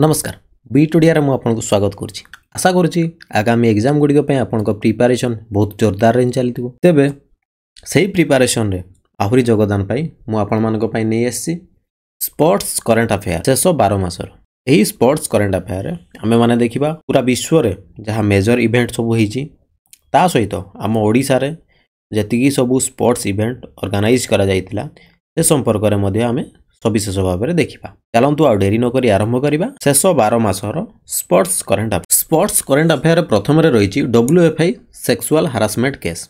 ନମସ୍କାର ବି ଟୁଡ଼ିଆରେ ମୁଁ ଆପଣଙ୍କୁ ସ୍ୱାଗତ କରୁଛି ଆଶା କରୁଛି ଆଗାମୀ ଏକ୍ଜାମ୍ ଗୁଡ଼ିକ ପାଇଁ ଆପଣଙ୍କ ପ୍ରିପାରେସନ୍ ବହୁତ ଜୋରଦାରରେ ହିଁ ଚାଲିଥିବ ତେବେ ସେହି ପ୍ରିପାରେସନ୍ରେ ଆହୁରି ଯୋଗଦାନ ପାଇଁ ମୁଁ ଆପଣମାନଙ୍କ ପାଇଁ ନେଇ ଆସିଛି ସ୍ପୋର୍ଟସ୍ କରେଣ୍ଟ ଆଫେୟାର ଶେଷ ବାର ମାସର ଏହି ସ୍ପୋର୍ଟସ୍ କରେଣ୍ଟ ଆଫେୟାରରେ ଆମେମାନେ ଦେଖିବା ପୁରା ବିଶ୍ୱରେ ଯାହା ମେଜର ଇଭେଣ୍ଟ ସବୁ ହେଇଛି ତା ସହିତ ଆମ ଓଡ଼ିଶାରେ ଯେତିକି ସବୁ ସ୍ପୋର୍ଟସ୍ ଇଭେଣ୍ଟ ଅର୍ଗାନାଇଜ୍ କରାଯାଇଥିଲା ସେ ସମ୍ପର୍କରେ ମଧ୍ୟ ଆମେ ସବିଶେଷ ଭାବରେ ଦେଖିବା ଚାଲନ୍ତୁ ଆଉ ଡେରି ନକରି ଆରମ୍ଭ କରିବା ଶେଷ ବାର ମାସର sports current affair sports current affair ପ୍ରଥମରେ ରହିଛି WFI sexual harassment case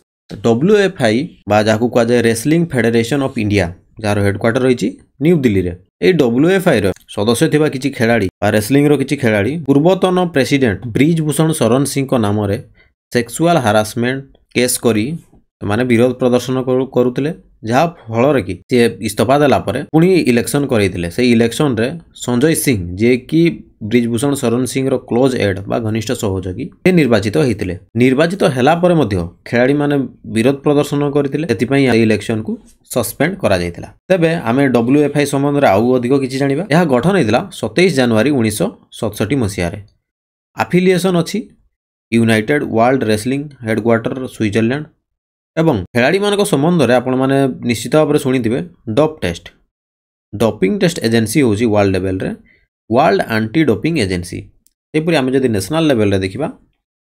WFI ବା ଯାହାକୁ କୁହାଯାଏ ରେସଲିଂ ଫେଡେରେସନ୍ ଅଫ୍ ଇଣ୍ଡିଆ ଯାହାର ହେଡକ୍ୱାର୍ଟର ରହିଛି ନ୍ୟୁ ଦିଲ୍ଲୀରେ ଏହି ଡବ୍ଲ୍ୟୁଏଫ୍ଆଇର ସଦସ୍ୟ ଥିବା କିଛି ଖେଳାଳି ବା ରେସଲିଂର କିଛି ଖେଳାଳି ପୂର୍ବତନ ପ୍ରେସିଡେଣ୍ଟ ବ୍ରିଜ ଭୂଷଣ ଶରଣ ସିଂଙ୍କ ନାମରେ ସେକ୍ସୁଆଲ୍ ହାରାସମେଣ୍ଟ କେସ୍ କରି ସେମାନେ ବିରୋଧ ପ୍ରଦର୍ଶନ କରୁଥିଲେ ଯାହା ଫଳରେ କି ସେ ଇସ୍ତଫା ଦେଲା ପରେ ପୁଣି ଇଲେକ୍ସନ୍ କରାଇଥିଲେ ସେଇ ଇଲେକ୍ସନରେ ସଞ୍ଜୟ ସିଂ ଯିଏକି ବ୍ରିଜଭୂଷଣ ଶରଣ ସିଂର କ୍ଲୋଜ୍ ଏଡ୍ ବା ଘନିଷ୍ଠ ସହଯୋଗୀ ସେ ନିର୍ବାଚିତ ହୋଇଥିଲେ ନିର୍ବାଚିତ ହେଲା ପରେ ମଧ୍ୟ ଖେଳାଳିମାନେ ବିରୋଧ ପ୍ରଦର୍ଶନ କରିଥିଲେ ସେଥିପାଇଁ ଏହି ଇଲେକ୍ସନକୁ ସସ୍ପେଣ୍ଡ କରାଯାଇଥିଲା ତେବେ ଆମେ ଡବ୍ଲ୍ୟୁଏଫ୍ଆଇ ସମ୍ବନ୍ଧରେ ଆଉ ଅଧିକ କିଛି ଜାଣିବା ଏହା ଗଠନ ହୋଇଥିଲା ସତେଇଶ ଜାନୁଆରୀ ଉଣେଇଶହ ସତଷଠି ମସିହାରେ ଆଫିଲିଏସନ୍ ଅଛି united world wrestling headquarter Switzerland ଏବଂ ଖେଳାଳିମାନଙ୍କ ସମ୍ବନ୍ଧରେ ଆପଣମାନେ ନିଶ୍ଚିତ ଭାବରେ ଶୁଣିଥିବେ dope test doping test agency ହେଉଛି ୱାର୍ଲଡ ଲେଭେଲରେ ୱାର୍ଲଡ ଆଣ୍ଟି ଡପିଂ ଏଜେନ୍ସି ଏପରି ଆମେ ଯଦି ନ୍ୟାସନାଲ୍ ଲେଭେଲରେ ଦେଖିବା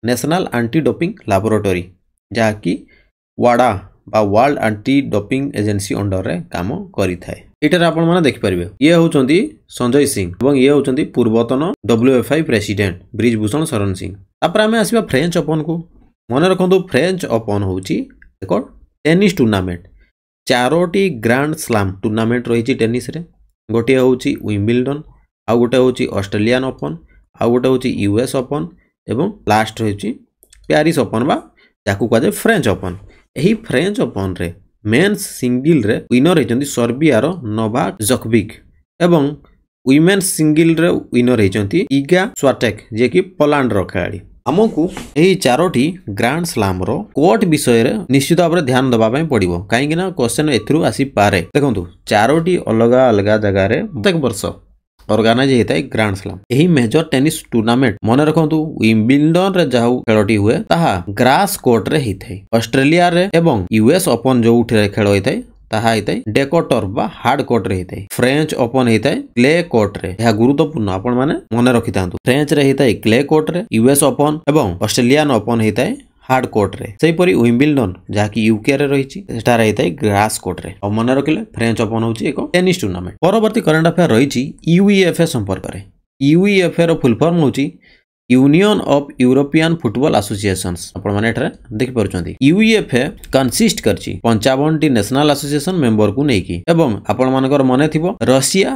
ନ୍ୟାସନାଲ୍ ଆଣ୍ଟି ଡପିଂ ଲାବୋରେଟୋରୀ ଯାହାକି ୱାଡ଼ା ବା ୱାର୍ଲଡ ଆଣ୍ଟି ଡପିଂ ଏଜେନ୍ସି ଅଣ୍ଡରରେ କାମ କରିଥାଏ ଏଠାରେ ଆପଣମାନେ ଦେଖିପାରିବେ ଇଏ ହେଉଛନ୍ତି ସଞ୍ଜୟ ସିଂ ଏବଂ ଇଏ ହେଉଛନ୍ତି ପୂର୍ବତନ ଡବ୍ଲ୍ୟୁଏଫ୍ଆଇ ପ୍ରେସିଡେଣ୍ଟ ବ୍ରିଜଭୂଷଣ ଶରଣ ସିଂ ତାପରେ ଆମେ ଆସିବା ଫ୍ରେଞ୍ଚ ଓପନ୍କୁ ମନେ ରଖନ୍ତୁ ଫ୍ରେଞ୍ଚ ଓପନ୍ ହେଉଛି ଏକ ଟେନିସ୍ ଟୁର୍ଣ୍ଣାମେଣ୍ଟ ଚାରୋଟି ଗ୍ରାଣ୍ଡ ସ୍ଲାମ୍ ଟୁର୍ଣ୍ଣାମେଣ୍ଟ ରହିଛି ଟେନିସ୍ରେ ଗୋଟିଏ ହେଉଛି ୱିମ୍ବିଲଡନ୍ ଆଉ ଗୋଟେ ହେଉଛି ଅଷ୍ଟ୍ରେଲିଆନ୍ ଓପନ୍ ଆଉ ଗୋଟେ ହେଉଛି ୟୁଏସ୍ ଓପନ୍ ଏବଂ ଲାଷ୍ଟ ହେଉଛି ପ୍ୟାରିସ୍ ଓପନ୍ ବା ଯାହାକୁ କୁହାଯାଏ ଫ୍ରେଞ୍ଚ ଓପନ୍ ଏହି ଫ୍ରେଞ୍ଚ ଓପନ୍ରେ ମେନ୍ସ ସିଙ୍ଗିଲ୍ରେ ୱିନର୍ ହୋଇଛନ୍ତି ସର୍ବିଆର ନୋଭା ଜକବିକ୍ ଏବଂ ୱିମେନ୍ସ ସିଙ୍ଗିଲ୍ରେ ୱିନର୍ ହୋଇଛନ୍ତି ଇଗା ସ୍ୱାଟେକ୍ ଯିଏକି ପୋଲାଣ୍ଡର ଖେଳାଳି ଆମକୁ ଏହି ଚାରୋଟି ଗ୍ରାଣ୍ଡ ସ୍ଲାମର କୋର୍ଟ ବିଷୟରେ ନିଶ୍ଚିତ ଭାବରେ ଧ୍ୟାନ ଦେବା ପାଇଁ ପଡ଼ିବ କାହିଁକି ନା କ୍ୱେଶ୍ଚନ୍ ଏଥିରୁ ଆସିପାରେ ଦେଖନ୍ତୁ ଚାରୋଟି ଅଲଗା ଅଲଗା ଜାଗାରେ ପ୍ରତ୍ୟେକ ବର୍ଷ ଅର୍ଗାନାଇଜ ହେଇଥାଏ ଗ୍ରାଣ୍ଡ ସ୍ଲାମ୍ ଏହି ମେଜର ଟେନିସ୍ ଟୁର୍ଣ୍ଣାମେଣ୍ଟ ମନେ ରଖନ୍ତୁ ୱିମ୍ବିଲଡନରେ ଯାହା ଖେଳଟି ହୁଏ ତାହା ଗ୍ରାସ୍ କୋର୍ଟରେ ହେଇଥାଏ ଅଷ୍ଟ୍ରେଲିଆରେ ଏବଂ ୟୁଏସ୍ ଓପନ୍ ଯୋଉଠିରେ ଖେଳ ହୋଇଥାଏ ତାହା ହେଇଥାଏ ଡେକଟର ବା ହାର୍ଡ କୋର୍ଟରେ ହେଇଥାଏ ଫ୍ରେଞ୍ଚ ଓପନ୍ ହେଇଥାଏ କ୍ଲେ କୋର୍ଟରେ ଏହା ଗୁରୁତ୍ୱପୂର୍ଣ୍ଣ ଆପଣମାନେ ମନେ ରଖିଥାନ୍ତୁ ଫ୍ରେଞ୍ଚରେ ହେଇଥାଏ କ୍ଲେ କୋର୍ଟରେ ୟୁଏସ୍ ଓପନ୍ ଏବଂ ଅଷ୍ଟ୍ରେଲିଆନ୍ ଓପନ୍ ହେଇଥାଏ ହାର୍ଡ କୋର୍ଟରେ ସେହିପରି ୱିମ୍ବିଲଡନ୍ ଯାହାକି ୟୁକେରେ ରହିଛି ସେଠାରେ ହେଇଥାଏ ଗ୍ରାସ୍ କୋର୍ଟରେ ଆଉ ମନେ ରଖିଲେ ଫ୍ରେଞ୍ଚ ଓପନ୍ ହେଉଛି ଏକ ଟେନିସ୍ ଟୁର୍ଣ୍ଣାମେଣ୍ଟ ପରବର୍ତ୍ତୀ କରେଣ୍ଟ ଆଫେୟାର ରହିଛି ୟୁଇଏଫ୍ଏ ସମ୍ପର୍କରେ ୟୁଇଏଫ୍ଏର ଫୁଲ୍ ଫର୍ମ ହେଉଛି union of European football associations ଆପଣମାନେ ଏଠାରେ ଦେଖିପାରୁଛନ୍ତି ୟୁଏଫ୍ଏ କନସିଷ୍ଟ କରିଛି ପଞ୍ଚାବନଟି ନ୍ୟାସନାଲ ଆସୋସିଏସନ୍ ମେମ୍ବରକୁ ନେଇକି ଏବଂ ଆପଣମାନଙ୍କର ମନେ ଥିବ ରଷିଆ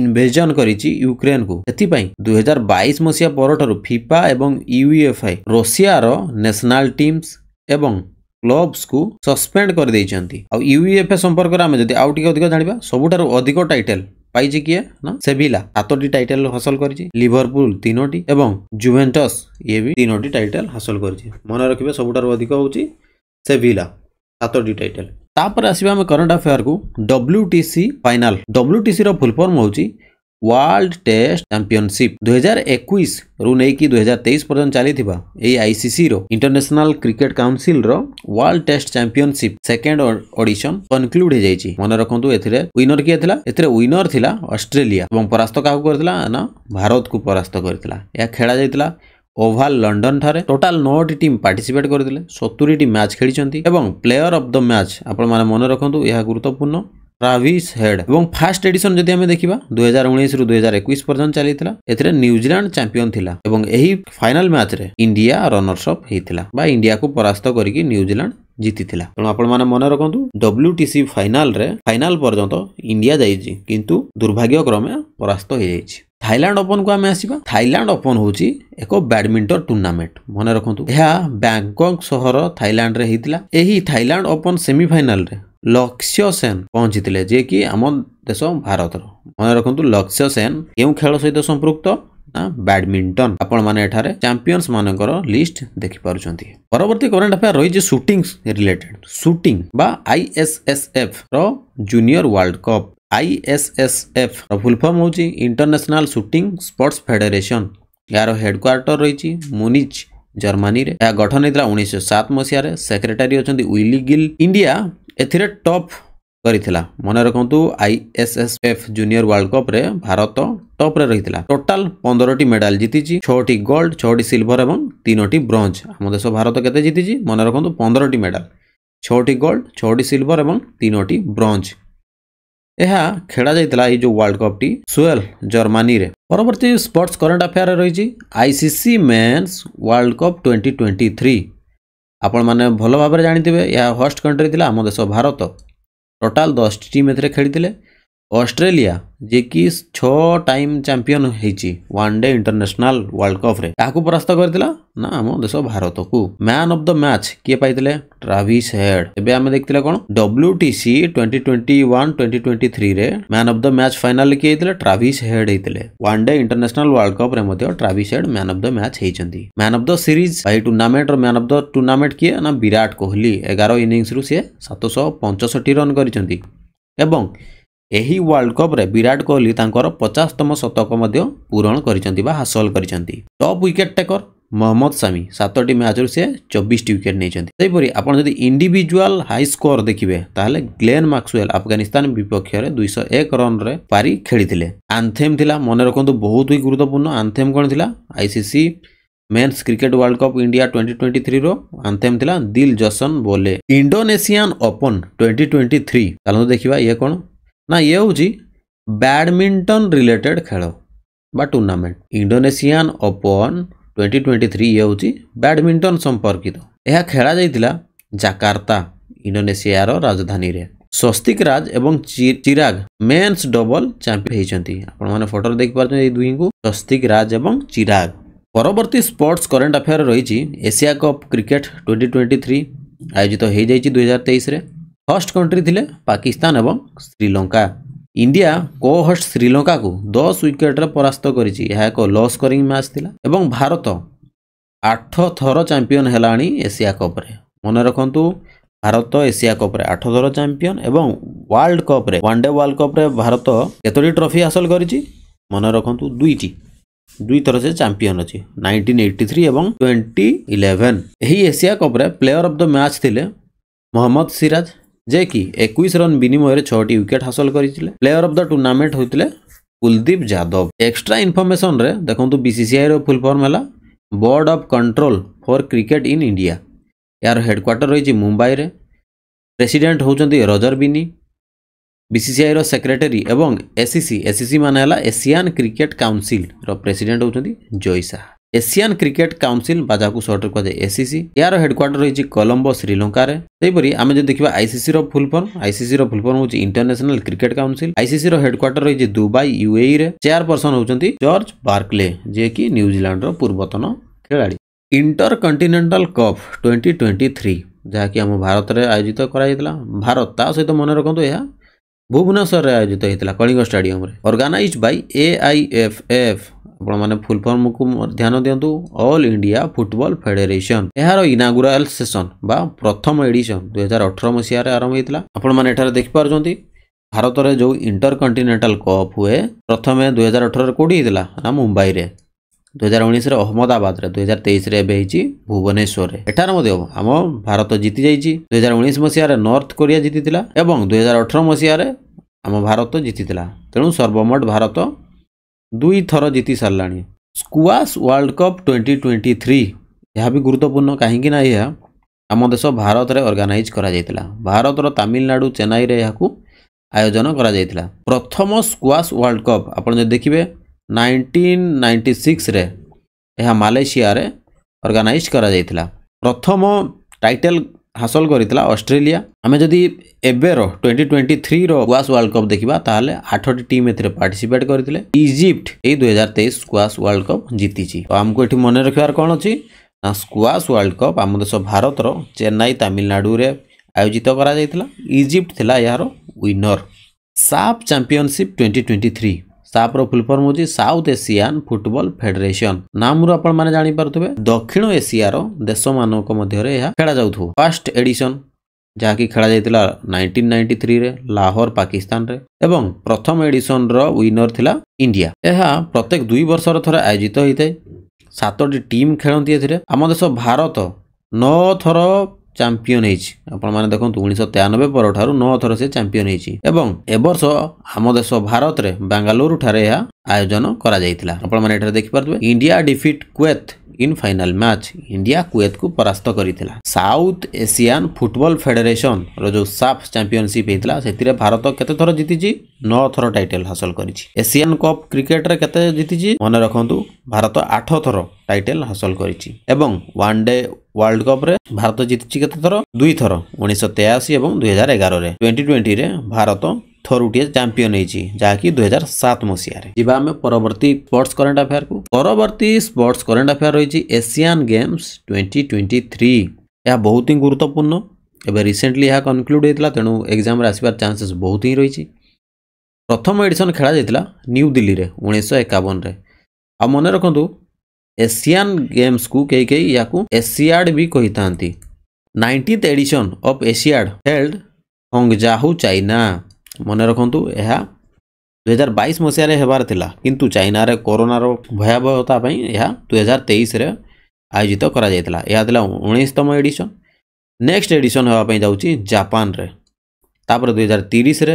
ଇନଭେଜନ୍ କରିଛି ୟୁକ୍ରେନକୁ ସେଥିପାଇଁ ଦୁଇହଜାର ବାଇଶ ମସିହା ପରଠାରୁ ଫିଫା ଏବଂ ୟୁଏଫ୍ଆଇ ରୁଷିଆର ନ୍ୟାସନାଲ ଟିମ୍ସ ଏବଂ କ୍ଲବ୍ସକୁ ସସ୍ପେଣ୍ଡ କରିଦେଇଛନ୍ତି ଆଉ ୟୁଏଫ୍ଏ ସମ୍ପର୍କରେ ଆମେ ଯଦି ଆଉ ଟିକେ ଅଧିକ ଜାଣିବା ସବୁଠାରୁ ଅଧିକ ଟାଇଟେଲ পাইছে কি না সেভিলা সাতটি টাইটেল হাসল করেছে লিভরপুল তিনোটি এবং জুভেন্টস ইয়ে বি তিনোটি টাইটেল হাসল করেছে মনে রাখবে সবুঠার অধিক হচ্ছে সেভিলা সাতটি টাইটেল তাপরে আসবে আমি করেন্ট আফেয়ার কু ডব্লুটিসি ফাইনাল ডব্লুটিসি র ফুল ফর্ম হচ্ছে ওয়ার্ল্ড ଟେଷ୍ଟ ଚାମ୍ପିଅନସିପ୍ ଦୁଇହଜାର ଏକୋଇଶରୁ ନେଇକି ଦୁଇହଜାର ତେଇଶ ପର୍ଯ୍ୟନ୍ତ ଚାଲିଥିବା ଏହି ଆଇସିସିର ଇଣ୍ଟରନ୍ୟାସନାଲ କ୍ରିକେଟ କାଉନସିଲର world test championship second edition concluded ହେଇଯାଇଛି ମନେ ରଖନ୍ତୁ ଏଥିରେ ୱିନର କିଏ ଥିଲା ଏଥିରେ ୱିନର ଥିଲା ଅଷ୍ଟ୍ରେଲିଆ ଏବଂ ପରାସ୍ତ କାହାକୁ କରିଥିଲା ନା ଭାରତକୁ ପରାସ୍ତ କରିଥିଲା ଏହା ଖେଳାଯାଇଥିଲା ଯାଇଥିଲା ଓଭାଲ ଲଣ୍ଡନଠାରେ ଟୋଟାଲ ନଅଟି ଟିମ୍ ପାର୍ଟିସିପେଟ୍ କରିଥିଲେ ସତୁରିଟି ମ୍ୟାଚ୍ ଖେଳିଛନ୍ତି ଏବଂ ପ୍ଲେୟର ଅଫ୍ ଦ ମ୍ୟାଚ୍ ଆପଣମାନେ ମନେ ରଖନ୍ତୁ ଏହା ଗୁରୁତ୍ୱପୂର୍ଣ୍ଣ ଟ୍ରାଭିସ୍ ହେଡ୍ ଏବଂ ଫାର୍ଷ୍ଟ ଏଡିସନ୍ ଯଦି ଆମେ ଦେଖିବା ଦୁଇହଜାର ଉଣେଇଶରୁ ଦୁଇହଜାର ଏକୋଇଶ ପର୍ଯ୍ୟନ୍ତ ଚାଲିଥିଲା ଏଥିରେ ନ୍ୟୁଜିଲାଣ୍ଡ ଚାମ୍ପିୟନ ଥିଲା ଏବଂ ଏହି ଫାଇନାଲ ମ୍ୟାଚରେ ଇଣ୍ଡିଆ ରନର୍ସଅପ୍ ହେଇଥିଲା ବା ଇଣ୍ଡିଆକୁ ପରାସ୍ତ କରିକି ନ୍ୟୁଜିଲାଣ୍ଡ ଜିତିଥିଲା ତେଣୁ ଆପଣମାନେ ମନେ ରଖନ୍ତୁ ଡବ୍ଲ୍ୟୁଟିସି ଫାଇନାଲରେ ଫାଇନାଲ ପର୍ଯ୍ୟନ୍ତ ଇଣ୍ଡିଆ ଯାଇଛି କିନ୍ତୁ ଦୁର୍ଭାଗ୍ୟକ୍ରମେ ପରାସ୍ତ ହେଇଯାଇଛି ଥାଇଲାଣ୍ଡ ଓପନକୁ ଆମେ ଆସିବା ଥାଇଲାଣ୍ଡ ଓପନ ହେଉଛି ଏକ ବ୍ୟାଡମିଣ୍ଟନ ଟୁର୍ଣ୍ଣାମେଣ୍ଟ ମନେ ରଖନ୍ତୁ ଏହା ବ୍ୟାଙ୍ଗକକ୍ ସହର ଥାଇଲାଣ୍ଡରେ ହେଇଥିଲା ଏହି ଥାଇଲାଣ୍ଡ ଓପନ ସେମିଫାଇନାଲରେ ଲକ୍ଷ୍ୟ ସେନ୍ ପହଞ୍ଚିଥିଲେ ଯିଏକି ଆମ ଦେଶ ଭାରତର ମନେ ରଖନ୍ତୁ ଲକ୍ଷ୍ୟ ସେନ୍ କେଉଁ ଖେଳ ସହିତ ସମ୍ପୃକ୍ତ ନା ବ୍ୟାଡମିଣ୍ଟନ ଆପଣମାନେ ଏଠାରେ ଚାମ୍ପିୟନ୍ସ ମାନଙ୍କର ଲିଷ୍ଟ ଦେଖିପାରୁଛନ୍ତି ପରବର୍ତ୍ତୀ କରେଣ୍ଟ ଆଫେୟାର ରହିଛି ସୁଟିଂ ରିଲେଟେଡ୍ ସୁଟିଂ ବା ଆଇଏସ୍ଏସ୍ଏଫ୍ ର ଜୁନିୟର ୱାର୍ଲଡ କପ୍ ଆଇଏସ୍ଏସ୍ଏଫ୍ ର ଫୁଲ୍ ଫର୍ମ ହେଉଛି ଇଣ୍ଟରନ୍ୟାସନାଲ ସୁଟିଂ ସ୍ପୋର୍ଟସ୍ ଫେଡେରେସନ ଏହାର ହେଡକ୍ୱାର୍ଟର ରହିଛି ମୁନିଜ ଜର୍ମାନୀରେ ଏହା ଗଠନ ହେଇଥିଲା ଉଣେଇଶହ ସାତ ମସିହାରେ ସେକ୍ରେଟାରୀ ଅଛନ୍ତି ୱିଲି ଗିଲ୍ ଇଣ୍ଡିଆ ଏଥିରେ ଟପ୍ କରିଥିଲା ମନେ ରଖନ୍ତୁ ଆଇଏସ୍ଏସ୍ଏଫ୍ ଜୁନିୟର ୱାର୍ଲଡ କପ୍ରେ ଭାରତ ଟପ୍ରେ ରହିଥିଲା ଟୋଟାଲ ପନ୍ଦରଟି ମେଡାଲ ଜିତିଛି ଛଅଟି ଗୋଲ୍ଡ ଛଅଟି ସିଲଭର ଏବଂ ତିନୋଟି ବ୍ରୋଞ୍ଜ ଆମ ଦେଶ ଭାରତ କେତେ ଜିତିଛି ମନେ ରଖନ୍ତୁ ପନ୍ଦରଟି ମେଡାଲ ଛଅଟି ଗୋଲ୍ଡ ଛଅଟି ସିଲଭର ଏବଂ ତିନୋଟି ବ୍ରୋଞ୍ଜ ଏହା ଖେଳାଯାଇଥିଲା ଏଇ ଯେଉଁ ୱାର୍ଲଡ କପ୍ଟି ସୁଏଲ ଜର୍ମାନୀରେ ପରବର୍ତ୍ତୀ ସ୍ପୋର୍ଟସ୍ କରେଣ୍ଟ ଆଫେୟାର ରହିଛି ICC men's world cup twenty twenty three ଆପଣମାନେ ଭଲ ଭାବରେ ଜାଣିଥିବେ ଏହା ହୋଷ୍ଟ କଣ୍ଟ୍ରି ଥିଲା ଆମ ଦେଶ ଭାରତ ଟୋଟାଲ୍ ଦଶଟି ଟିମ୍ ଏଥିରେ ଖେଳିଥିଲେ ଅଷ୍ଟ୍ରେଲିଆ ଯିଏକି ଛଅ ଟାଇମ୍ ଚାମ୍ପିଅନ୍ ହେଇଛି ୱାନ୍ ଡେ ଇଣ୍ଟରନ୍ୟାସନାଲ ୱାର୍ଲଡ କପ୍ରେ କାହାକୁ ପରାସ୍ତ କରିଥିଲା ନା ଆମ ଦେଶ ଭାରତକୁ ମ୍ୟାନ୍ ଅଫ୍ ଦ ମ୍ୟାଚ୍ କିଏ ପାଇଥିଲେ ଟ୍ରାଭିସ୍ ହେଡ୍ ଏବେ ଆମେ ଦେଖିଥିଲେ କ'ଣ WTC twenty twenty one twenty twenty ଥ୍ରୀରେ man of the match final କିଏ ହେଇଥିଲେ ଟ୍ରାଭିସ୍ ହେଡ୍ ହେଇଥିଲେ ୱାନ୍ ଡେ ଇଣ୍ଟରନ୍ୟାସନାଲ ୱାର୍ଲଡ କପ୍ରେ ମଧ୍ୟ Travis Head man of the match ହେଇଛନ୍ତି ମ୍ୟାନ୍ ଅଫ୍ ଦ ସିରିଜ୍ ଏହି ଟୁର୍ଣ୍ଣାମେଣ୍ଟର ମ୍ୟାନ୍ ଅଫ୍ ଦ ଟୁର୍ଣ୍ଣାମେଣ୍ଟ କିଏ ନା ବିରାଟ କୋହଲି ଏଗାର ଇନିଂସରୁ ସିଏ ସାତଶହ ପଞ୍ଚଷଠି ରନ୍ କରିଛନ୍ତି ଏବଂ ଏହି ୱାର୍ଲଡ କପ୍ରେ ବିରାଟ କୋହଲି ତାଙ୍କର ପଚାଶତମ ଶତକ ମଧ୍ୟ ପୂରଣ କରିଛନ୍ତି ବା ହାସଲ କରିଛନ୍ତି top wicket taker Mohammed Shami ସାତଟି ମ୍ୟାଚ୍ରୁ ସେ ଚବିଶଟି ୱିକେଟ୍ ନେଇଛନ୍ତି ସେହିପରି ଆପଣ ଯଦି ଇଣ୍ଡିଭିଜୁଆଲ୍ ହାଇ ସ୍କୋର ଦେଖିବେ ତାହେଲେ ଗ୍ଲେନ୍ ମାକ୍ସୱେଲ୍ ଆଫଗାନିସ୍ତାନ ବିପକ୍ଷରେ ଦୁଇଶହ ଏକ ରନ୍ରେ ପାରି ଖେଳିଥିଲେ ଆନ୍ଥେମ୍ ଥିଲା ମନେ ରଖନ୍ତୁ ବହୁତ ହି ଗୁରୁତ୍ୱପୂର୍ଣ୍ଣ ଆନ୍ଥେମ୍ କ'ଣ ଥିଲା ICC men's cricket world cup India 2023 रो आंथेम थिला दिल जसन बोले इंडोनेशियन ओपन 2023 चलो देखिबा ये कोन ନା ଇଏ ହେଉଛି ବ୍ୟାଡ଼ମିଣ୍ଟନ ରିଲେଟେଡ୍ ଖେଳ ବା tournament Indonesian Open twenty twenty three ଇଏ ହେଉଛି ବ୍ୟାଡ଼ମିଣ୍ଟନ ସମ୍ପର୍କିତ ଏହା ଖେଳାଯାଇଥିଲା ଜାକାର୍ତ୍ତା ଇଣ୍ଡୋନେସିଆର ରାଜଧାନୀରେ ସ୍ୱସ୍ତିକ ରାଜ ଏବଂ ଚିରାଗ ମେନ୍ସ ଡବଲ ଚାମ୍ପିୟନ ହୋଇଛନ୍ତି ଆପଣମାନେ ଫଟୋରେ ଦେଖିପାରୁଛନ୍ତି ଏଇ ଦୁଇଙ୍କୁ ସ୍ୱସ୍ତିକ ରାଜ ଏବଂ ଚିରାଗ ପରବର୍ତ୍ତୀ ସ୍ପୋର୍ଟସ୍ କରେଣ୍ଟ ଆଫେୟାର ରହିଛି Asia cup cricket twenty twenty three ଆୟୋଜିତ ହୋଇଯାଇଛି ଦୁଇହଜାର ତେଇଶରେ ହଷ୍ଟ କଣ୍ଟ୍ରି ଥିଲେ ପାକିସ୍ତାନ ଏବଂ ଶ୍ରୀଲଙ୍କା ଇଣ୍ଡିଆ କୋ ହଷ୍ଟ ଶ୍ରୀଲଙ୍କାକୁ ଦଶ ୱିକେଟ୍ରେ ପରାସ୍ତ କରିଛି ଏହା ଏକ ଲୋ ସ୍କୋରିଂ ମ୍ୟାଚ୍ ଥିଲା ଏବଂ ଭାରତ ଆଠ ଥର ଚାମ୍ପିଅନ୍ ହେଲାଣି ଏସିଆ କପ୍ରେ ମନେ ରଖନ୍ତୁ ଭାରତ ଏସିଆ କପ୍ରେ ଆଠ ଥର ଚାମ୍ପିଅନ୍ ଏବଂ ୱାର୍ଲଡ କପ୍ରେ ୱାନ୍ ଡେ ୱାର୍ଲଡ କପ୍ରେ ଭାରତ କେତୋଟି ଟ୍ରଫି ହାସଲ କରିଛି ମନେ ରଖନ୍ତୁ ଦୁଇଟି ଦୁଇଥର ସେ ଚାମ୍ପିଅନ୍ ଅଛି ନାଇଣ୍ଟିନ୍ ଏଇଟି ଥ୍ରୀ ଏବଂ ଟ୍ୱେଣ୍ଟି ଇଲେଭେନ୍ ଏହି ଏସିଆ କପ୍ରେ ପ୍ଲେୟର୍ ଅଫ୍ ଦ ମ୍ୟାଚ୍ ଥିଲେ ମହମ୍ମଦ ସିରାଜ যে কি একুশ রন বিনিময়ে ছটি উইকেট হাসল করেছিলেন প্লেয়ার অফ দ্য টুর্নামেন্ট হয়েছিল কুলদীপ যাদব এক্সট্রা ইনফরমেসনরে দেখুন বিসিসিআইর ফুল ফর্ম হল board of control for cricket in India এর হেডকোয়ার্টার রয়েছে মুম্বাইরে প্রেসিডেন্ট হচ্ছেন রজর বিনি বিসিসিআইর সেক্রেটারি এবং এসিসি এসিসি e e মানে হল এসিয়ান ক্রিকেট কাউন্সিলর প্রেসিডেন্ট হচ্ছেন Jay Shah Asian cricket council ବା ଯାହାକୁ ସର୍ଟରେ କୁହାଯାଏ ଏସିସି ଏହାର ହେଡକ୍ୱାର୍ଟର ରହିଛି କଲମ୍ବୋ ଶ୍ରୀଲଙ୍କାରେ ସେହିପରି ଆମେ ଯଦି ଦେଖିବା ଆଇସିସିର ଫୁଲ୍ ଫର୍ମ ଆଇସିସିର ଫୁଲ୍ ଫର୍ମ ହେଉଛି ଇଣ୍ଟରନ୍ୟାସନାଲ କ୍ରିକେଟ୍ କାଉନସିଲ୍ ଆଇସିସିର ହେଡକ୍ୱାର୍ଟର ରହିଛି ଦୁବାଇ ୟୁଏଇରେ ଚେୟାରପର୍ସନ ହେଉଛନ୍ତି ଜର୍ଜ ବାର୍କଲେ ଯିଏକି ନ୍ୟୁଜିଲାଣ୍ଡର ପୂର୍ବତନ ଖେଳାଳି inter continental cup twenty twenty three ଯାହାକି ଆମ ଭାରତରେ ଆୟୋଜିତ କରାଯାଇଥିଲା ଭାରତ ତା ସହିତ ମନେ ରଖନ୍ତୁ ଏହା ଭୁବନେଶ୍ୱରରେ ଆୟୋଜିତ ହୋଇଥିଲା କଳିଙ୍ଗ ଷ୍ଟାଡିୟମରେ ଅର୍ଗାନାଇଜ୍ ବାଇ ଏଆଇଏଫ୍ଏଫ୍ ଆପଣମାନେ ଫୁଲ୍ ଫର୍ମକୁ ଧ୍ୟାନ ଦିଅନ୍ତୁ ଅଲ୍ ଇଣ୍ଡିଆ ଫୁଟବଲ୍ ଫେଡେରେସନ୍ ଏହାର ଇନାଗୁରାଲ ସେସନ୍ ବା ପ୍ରଥମ ଏଡିସନ୍ ଦୁଇହଜାର ଅଠର ମସିହାରେ ଆରମ୍ଭ ହୋଇଥିଲା ଆପଣମାନେ ଏଠାରେ ଦେଖିପାରୁଛନ୍ତି ଭାରତରେ ଯେଉଁ ଇଣ୍ଟର କଣ୍ଟିନେଣ୍ଟାଲ କପ୍ ହୁଏ ପ୍ରଥମେ ଦୁଇହଜାର ଅଠରରେ କେଉଁଠି ହେଇଥିଲା ନା ମୁମ୍ବାଇରେ ଦୁଇହଜାର ଉଣେଇଶରେ ଅହମ୍ମଦାବାଦରେ ଦୁଇହଜାର ତେଇଶରେ ଏବେ ହେଇଛି ଭୁବନେଶ୍ୱରରେ ଏଠାରେ ମଧ୍ୟ ଆମ ଭାରତ ଜିତିଯାଇଛି ଦୁଇହଜାର ଉଣେଇଶ ମସିହାରେ ନର୍ଥ କୋରିଆ ଜିତିଥିଲା ଏବଂ ଦୁଇହଜାର ଅଠର ମସିହାରେ ଆମ ଭାରତ ଜିତିଥିଲା ତେଣୁ ସର୍ବମୋଟ ଭାରତ ଦୁଇଥର ଜିତି ସାରିଲାଣି squash world cup twenty twenty three ଏହା ବି ଗୁରୁତ୍ୱପୂର୍ଣ୍ଣ କାହିଁକିନା ଏହା ଆମ ଦେଶ ଭାରତରେ ଅର୍ଗାନାଇଜ୍ କରାଯାଇଥିଲା ଭାରତର ତାମିଲନାଡ଼ୁ ଚେନ୍ନାଇରେ ଏହାକୁ ଆୟୋଜନ କରାଯାଇଥିଲା ପ୍ରଥମ ସ୍କ୍ୱାସ୍ ୱାର୍ଲଡ କପ୍ ଆପଣ ଯଦି ଦେଖିବେ ନାଇଣ୍ଟିନ୍ ନାଇଣ୍ଟି ସିକ୍ସରେ ଏହା ମାଲେସିଆରେ ଅର୍ଗାନାଇଜ୍ କରାଯାଇଥିଲା ପ୍ରଥମ ଟାଇଟେଲ୍ ହାସଲ କରିଥିଲା ଅଷ୍ଟ୍ରେଲିଆ ଆମେ ଯଦି ଏବେର ଟ୍ୱେଣ୍ଟି ଟ୍ୱେଣ୍ଟି ଥ୍ରୀର ସ୍କ୍ୱାସ୍ ୱାର୍ଲଡ କପ୍ ଦେଖିବା ତାହେଲେ ଆଠଟି ଟିମ୍ ଏଥିରେ ପାର୍ଟିସିପେଟ୍ କରିଥିଲେ ଇଜିପ୍ଟ ଏଇ ଦୁଇହଜାର ତେଇଶ ସ୍କ୍ୱାସ୍ ୱାର୍ଲଡ କପ୍ ଜିତିଛି ତ ଆମକୁ ଏଠି ମନେ ରଖିବାର କ'ଣ ଅଛି ନା ସ୍କ୍ୱାସ୍ ୱାର୍ଲଡ କପ୍ ଆମ ଦେଶ ଭାରତର ଚେନ୍ନାଇ ତାମିଲନାଡ଼ୁରେ ଆୟୋଜିତ କରାଯାଇଥିଲା ଇଜିପ୍ଟ ଥିଲା ଏହାର winner SAFF championship twenty twenty three ସାପ୍ର ଫୁଲଫର୍ମ ହେଉଛି ସାଉଥ୍ ଏସିଆନ୍ ଫୁଟବଲ୍ ଫେଡେରେସନ୍ ନାମରୁ ଆପଣମାନେ ଜାଣିପାରୁଥିବେ ଦକ୍ଷିଣ ଏସିଆର ଦେଶମାନଙ୍କ ମଧ୍ୟରେ ଏହା ଖେଳାଯାଉଥିବ ଫାର୍ଷ୍ଟ ଏଡିସନ୍ ଯାହାକି ଖେଳାଯାଇଥିଲା ନାଇଣ୍ଟିନ୍ ନାଇଣ୍ଟି ଥ୍ରୀରେ ଲାହୋର ପାକିସ୍ତାନରେ ଏବଂ ପ୍ରଥମ ଏଡିସନ୍ର ୱିନର୍ ଥିଲା ଇଣ୍ଡିଆ ଏହା ପ୍ରତ୍ୟେକ ଦୁଇ ବର୍ଷର ଥରେ ଆୟୋଜିତ ହୋଇଥାଏ ସାତଟି ଟିମ୍ ଖେଳନ୍ତି ଏଥିରେ ଆମ ଦେଶ ଭାରତ ନଅ ଥର ଚାମ୍ପିଅନ୍ ହେଇଛି ଆପଣମାନେ ଦେଖନ୍ତୁ ଉଣେଇଶହ ତେୟାନବେ ପରଠାରୁ ନଅ ଥର ସେ ଚାମ୍ପିଅନ୍ ହେଇଛି ଏବଂ ଏବର୍ଷ ଆମ ଦେଶ ଭାରତରେ ବାଙ୍ଗାଲୁରୁଠାରେ ଏହା ଆୟୋଜନ କରାଯାଇଥିଲା ଆପଣମାନେ ଏଠାରେ ଦେଖିପାରୁଥିବେ India defeat Kuwait in final match India କୁଏତକୁ ପରାସ୍ତ କରିଥିଲା ସାଉଥ୍ ଏସିଆନ୍ ଫୁଟବଲ୍ ଫେଡେରେସନ୍ର ଯେଉଁ ସାଫ୍ ଚାମ୍ପିଅନସିପ୍ ହେଇଥିଲା ସେଥିରେ ଭାରତ କେତେ ଥର ଜିତିଛି ନଅ ଥର ଟାଇଟେଲ୍ ହାସଲ କରିଛି ଏସିଆନ୍ କପ୍ କ୍ରିକେଟ୍ରେ କେତେ ଜିତିଛି ମନେ ରଖନ୍ତୁ ଭାରତ ଆଠ ଥର ଟାଇଟେଲ୍ ହାସଲ କରିଛି ଏବଂ ୱାନ୍ ଡେ ୱାର୍ଲଡ କପ୍ରେ ଭାରତ ଜିତିଛି କେତେ ଥର ଦୁଇ ଥର ଉଣେଇଶହ ତେୟାଅଶୀ ଏବଂ ଦୁଇ ହଜାର ଏଗାରରେ ଟ୍ୱେଣ୍ଟି ଟ୍ୱେଣ୍ଟିରେ ଭାରତ ଥରୁଟିଏ ଚାମ୍ପିଅନ୍ ହେଇଛି ଯାହାକି ଦୁଇ ହଜାର ସାତ ମସିହାରେ ଯିବା ଆମେ ପରବର୍ତ୍ତୀ ସ୍ପୋର୍ଟସ୍ କରେଣ୍ଟ ଆଫେୟାରକୁ ପରବର୍ତ୍ତୀ ସ୍ପୋର୍ଟସ୍ କରେଣ୍ଟ ଆଫେୟାର ରହିଛି Asian games twenty twenty three ଏହା ବହୁତ ହିଁ ଗୁରୁତ୍ୱପୂର୍ଣ୍ଣ ଏବେ ରିସେଣ୍ଟଲି ଏହା କନକ୍ଲୁଡ଼ ହେଇଥିଲା ତେଣୁ ଏକ୍ଜାମରେ ଆସିବାର ଚାନ୍ସେସ୍ ବହୁତ ହିଁ ରହିଛି ପ୍ରଥମ ଏଡ଼ିସନ୍ ଖେଳାଯାଇଥିଲା ନ୍ୟୁ ଦିଲ୍ଲୀରେ ଉଣେଇଶହ ଏକାବନରେ ଆଉ ମନେ ରଖନ୍ତୁ ଏସିଆନ୍ ଗେମ୍ସକୁ କେହି କେହି ୟାକୁ ଏସିଆଡ଼ ବି କହିଥାନ୍ତି nineteenth edition of Asiad held Hangzhou China ମନେ ରଖନ୍ତୁ ଏହା ଦୁଇହଜାର ବାଇଶ ମସିହାରେ ହେବାର ଥିଲା କିନ୍ତୁ ଚାଇନାରେ କରୋନାର ଭୟାବହତା ପାଇଁ ଏହା ଦୁଇହଜାର ତେଇଶରେ ଆୟୋଜିତ କରାଯାଇଥିଲା ଏହା ଥିଲା ଉଣେଇଶତମ ଏଡିସନ୍ ନେକ୍ସଟ ଏଡିସନ୍ ହେବା ପାଇଁ ଯାଉଛି ଜାପାନରେ ତାପରେ ଦୁଇହଜାର ତିରିଶରେ